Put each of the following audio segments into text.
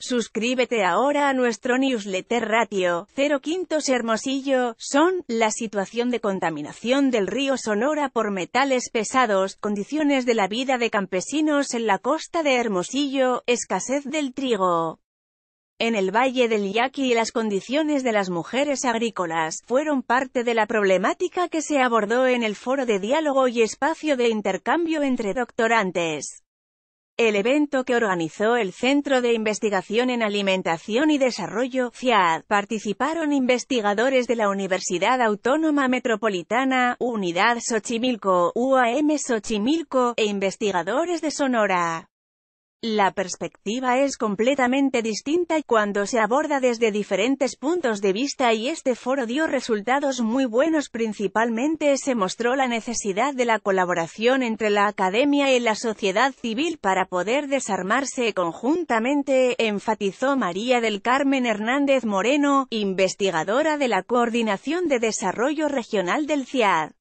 Suscríbete ahora a nuestro newsletter ratio, 0 quintos Hermosillo, son, la situación de contaminación del río Sonora por metales pesados, condiciones de la vida de campesinos en la costa de Hermosillo, escasez del trigo. En el Valle del Yaqui las condiciones de las mujeres agrícolas fueron parte de la problemática que se abordó en el foro de diálogo y espacio de intercambio entre doctorantes. El evento que organizó el Centro de Investigación en Alimentación y Desarrollo, CIAD, participaron investigadores de la Universidad Autónoma Metropolitana, Unidad Xochimilco, UAM Xochimilco, e investigadores de Sonora. La perspectiva es completamente distinta cuando se aborda desde diferentes puntos de vista y este foro dio resultados muy buenos principalmente se mostró la necesidad de la colaboración entre la academia y la sociedad civil para poder desarmarse conjuntamente, enfatizó María del Carmen Hernández Moreno, investigadora de la Coordinación de Desarrollo Regional del CIAD.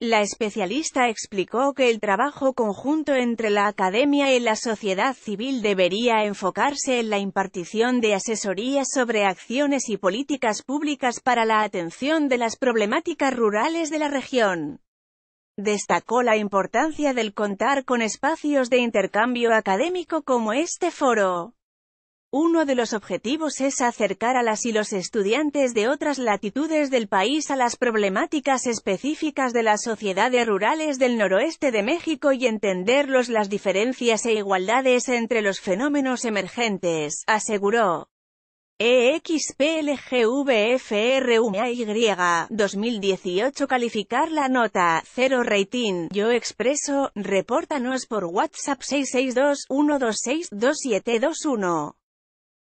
La especialista explicó que el trabajo conjunto entre la academia y la sociedad civil debería enfocarse en la impartición de asesorías sobre acciones y políticas públicas para la atención de las problemáticas rurales de la región. Destacó la importancia del contar con espacios de intercambio académico como este foro. Uno de los objetivos es acercar a las y los estudiantes de otras latitudes del país a las problemáticas específicas de las sociedades rurales del noroeste de México y entenderlos las diferencias e igualdades entre los fenómenos emergentes, aseguró. EXPLGVFRUMAY 2018 calificar la nota, 0 rating, yo expreso, repórtanos por WhatsApp 662 126 2721